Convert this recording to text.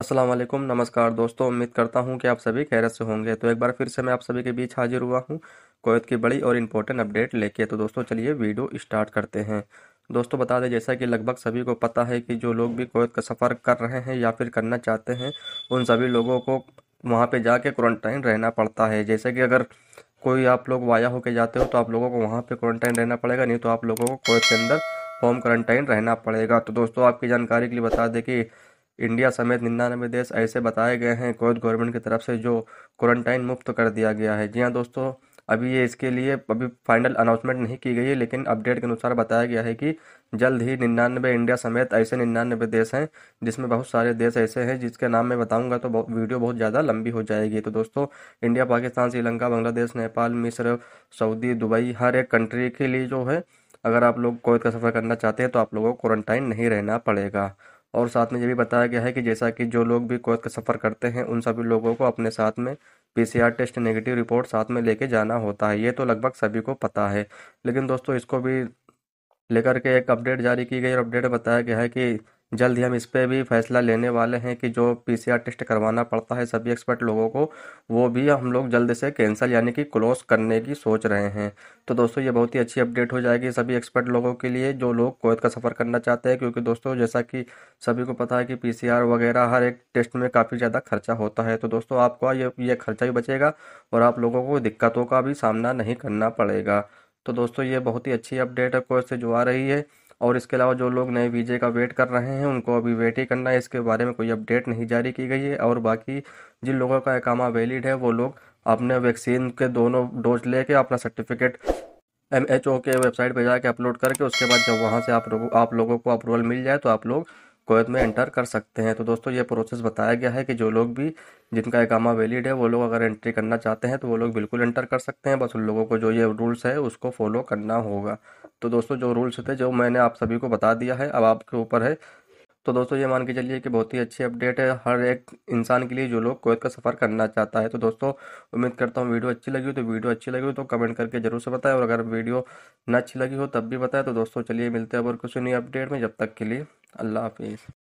अस्सलाम वालेकुम नमस्कार दोस्तों उम्मीद करता हूं कि आप सभी खैरत से होंगे तो एक बार फिर से मैं आप सभी के बीच हाजिर हुआ हूं कोयत की बड़ी और इम्पोर्टेंट अपडेट लेके तो दोस्तों चलिए वीडियो स्टार्ट करते हैं दोस्तों बता दें जैसा कि लगभग सभी को पता है कि जो लोग भी कोयत का सफ़र कर रहे हैं या फिर करना चाहते हैं उन सभी लोगों को वहाँ पर जाके क्वारंटाइन रहना पड़ता है जैसे कि अगर कोई आप लोग वाया होकर जाते हो तो आप लोगों को वहाँ पर क्वारंटाइन रहना पड़ेगा नहीं तो आप लोगों को कोवैत के अंदर होम क्वारंटाइन रहना पड़ेगा तो दोस्तों आपकी जानकारी के लिए बता दें कि इंडिया समेत निन्यानवे देश ऐसे बताए गए हैं कोविद गवर्नमेंट की तरफ से जो क्वारंटाइन मुक्त कर दिया गया है जी हाँ दोस्तों अभी ये इसके लिए अभी फाइनल अनाउंसमेंट नहीं की गई है लेकिन अपडेट के अनुसार बताया गया है कि जल्द ही निन्यानवे इंडिया समेत ऐसे निन्यानवे देश हैं जिसमें बहुत सारे देश ऐसे हैं जिसके नाम मैं बताऊंगा तो वीडियो बहुत ज़्यादा लंबी हो जाएगी तो दोस्तों इंडिया पाकिस्तान श्रीलंका बांग्लादेश नेपाल मिस्र सऊदी दुबई हर एक कंट्री के लिए जो है अगर आप लोग कोविड का सफ़र करना चाहते हैं तो आप लोगों को क्वारंटाइन नहीं रहना पड़ेगा और साथ में ये भी बताया गया है कि जैसा कि जो लोग भी कोत का सफ़र करते हैं उन सभी लोगों को अपने साथ में पीसीआर टेस्ट नेगेटिव रिपोर्ट साथ में लेके जाना होता है ये तो लगभग सभी को पता है लेकिन दोस्तों इसको भी लेकर के एक अपडेट जारी की गई और अपडेट बताया गया है कि जल्द ही हम इस पर भी फैसला लेने वाले हैं कि जो पीसीआर टेस्ट करवाना पड़ता है सभी एक्सपर्ट लोगों को वो भी हम लोग जल्द से कैंसिल यानी कि क्लोज करने की सोच रहे हैं तो दोस्तों ये बहुत ही अच्छी अपडेट हो जाएगी सभी एक्सपर्ट लोगों के लिए जो लोग कोयत का सफ़र करना चाहते हैं क्योंकि दोस्तों जैसा कि सभी को पता है कि पी वगैरह हर एक टेस्ट में काफ़ी ज़्यादा खर्चा होता है तो दोस्तों आपको ये ये खर्चा भी बचेगा और आप लोगों को दिक्कतों का भी सामना नहीं करना पड़ेगा तो दोस्तों ये बहुत ही अच्छी अपडेट है कोयत से जो आ रही है और इसके अलावा जो लोग नए वीजे का वेट कर रहे हैं उनको अभी वेट ही करना है इसके बारे में कोई अपडेट नहीं जारी की गई है और बाकी जिन लोगों का एकामा वैलिड है वो लोग अपने वैक्सीन के दोनों डोज लेके अपना सर्टिफिकेट एम एच ओ के वेबसाइट पर जाके अपलोड करके उसके बाद जब वहाँ से आप लोगों आप लोगों को अप्रूवल मिल जाए तो आप लोग कोयत में एंटर कर सकते हैं तो दोस्तों ये प्रोसेस बताया गया है कि जो लोग भी जिनका एकामा वैलिड है वो लोग अगर एंट्री करना चाहते हैं तो वो लोग बिल्कुल एंटर कर सकते हैं बस उन लोगों को जो ये रूल्स है उसको फॉलो करना होगा तो दोस्तों जो रूल्स थे जो मैंने आप सभी को बता दिया है अब आपके ऊपर है तो दोस्तों ये मान के चलिए कि बहुत ही अच्छी अपडेट है हर एक इंसान के लिए जो लोग कोवैत का सफ़र करना चाहता है तो दोस्तों उम्मीद करता हूँ वीडियो अच्छी लगी हो तो वीडियो अच्छी लगी हो तो कमेंट करके जरूर से बताएं और अगर वीडियो ना अच्छी लगी हो तब भी बताएं तो दोस्तों चलिए मिलते हैं और कुछ नई अपडेट में जब तक के लिए अल्लाह हाफिज़